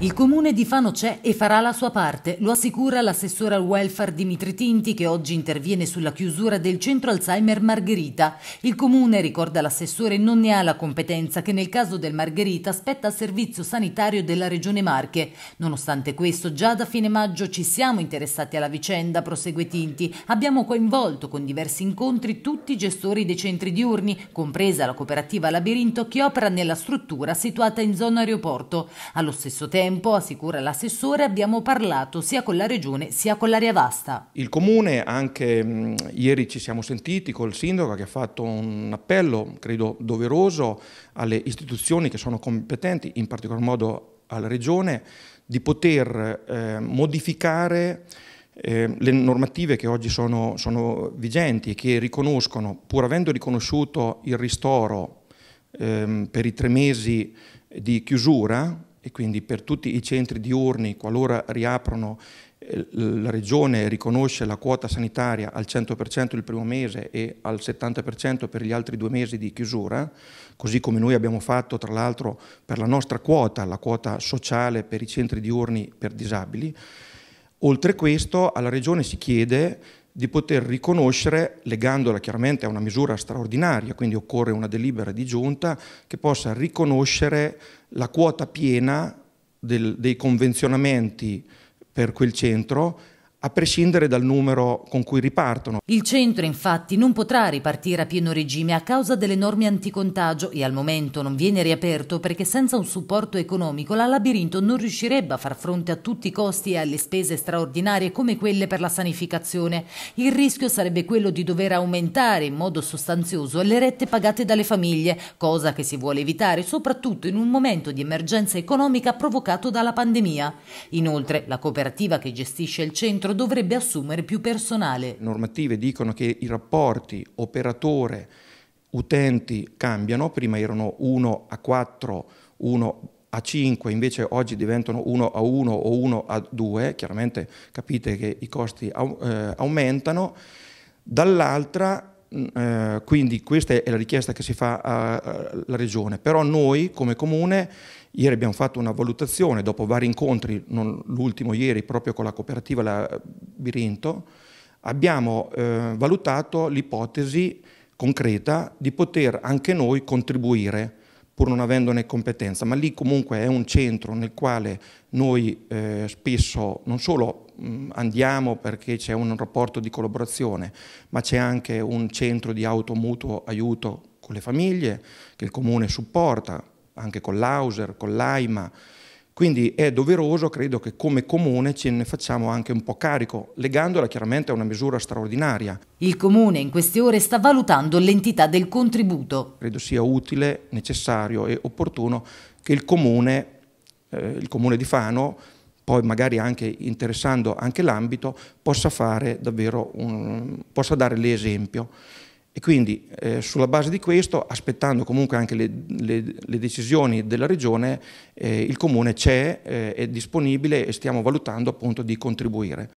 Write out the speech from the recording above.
Il comune di Fano c'è e farà la sua parte, lo assicura l'assessore al welfare Dimitri Tinti che oggi interviene sulla chiusura del centro Alzheimer Margherita. Il comune, ricorda l'assessore, non ne ha la competenza che nel caso del Margherita spetta al servizio sanitario della regione Marche. Nonostante questo, già da fine maggio ci siamo interessati alla vicenda, prosegue Tinti. Abbiamo coinvolto con diversi incontri tutti i gestori dei centri diurni, compresa la cooperativa Labirinto che opera nella struttura situata in zona aeroporto. Allo stesso tempo, tempo, assicura l'assessore, abbiamo parlato sia con la regione sia con l'area vasta. Il comune, anche mh, ieri ci siamo sentiti col sindaco che ha fatto un appello, credo doveroso, alle istituzioni che sono competenti, in particolar modo alla regione, di poter eh, modificare eh, le normative che oggi sono, sono vigenti e che riconoscono, pur avendo riconosciuto il ristoro ehm, per i tre mesi di chiusura, e quindi per tutti i centri diurni, qualora riaprono, eh, la Regione riconosce la quota sanitaria al 100% il primo mese e al 70% per gli altri due mesi di chiusura, così come noi abbiamo fatto tra l'altro per la nostra quota, la quota sociale per i centri diurni per disabili. Oltre questo alla Regione si chiede di poter riconoscere, legandola chiaramente a una misura straordinaria, quindi occorre una delibera di giunta che possa riconoscere la quota piena del, dei convenzionamenti per quel centro a prescindere dal numero con cui ripartono. Il centro infatti non potrà ripartire a pieno regime a causa delle norme anticontagio e al momento non viene riaperto perché senza un supporto economico la Labirinto non riuscirebbe a far fronte a tutti i costi e alle spese straordinarie come quelle per la sanificazione. Il rischio sarebbe quello di dover aumentare in modo sostanzioso le rette pagate dalle famiglie, cosa che si vuole evitare soprattutto in un momento di emergenza economica provocato dalla pandemia. Inoltre la cooperativa che gestisce il centro centro dovrebbe assumere più personale. Le Normative dicono che i rapporti operatore utenti cambiano, prima erano 1 a 4, 1 a 5, invece oggi diventano 1 a 1 o 1 a 2, chiaramente capite che i costi eh, aumentano, dall'altra Mm, eh, quindi questa è la richiesta che si fa alla Regione, però noi come Comune ieri abbiamo fatto una valutazione dopo vari incontri, l'ultimo ieri proprio con la cooperativa Labirinto, abbiamo eh, valutato l'ipotesi concreta di poter anche noi contribuire pur non avendone competenza, ma lì comunque è un centro nel quale noi eh, spesso non solo mh, mm, andiamo perché c'è un rapporto di collaborazione, ma c'è anche un centro di auto mutuo aiuto con le famiglie che il comune supporta, anche con l'Auser, con l'AIMA, quindi è doveroso, credo che come comune ce ne facciamo anche un po' carico, legandola chiaramente a una misura straordinaria. Il comune in queste ore sta valutando l'entità del contributo. Credo sia utile, necessario e opportuno che il comune, eh, il comune di Fano, poi magari anche interessando anche l'ambito, possa, possa dare l'esempio. E quindi eh, sulla base di questo, aspettando comunque anche le, le, le decisioni della Regione, eh, il Comune c'è, eh, è disponibile e stiamo valutando appunto di contribuire.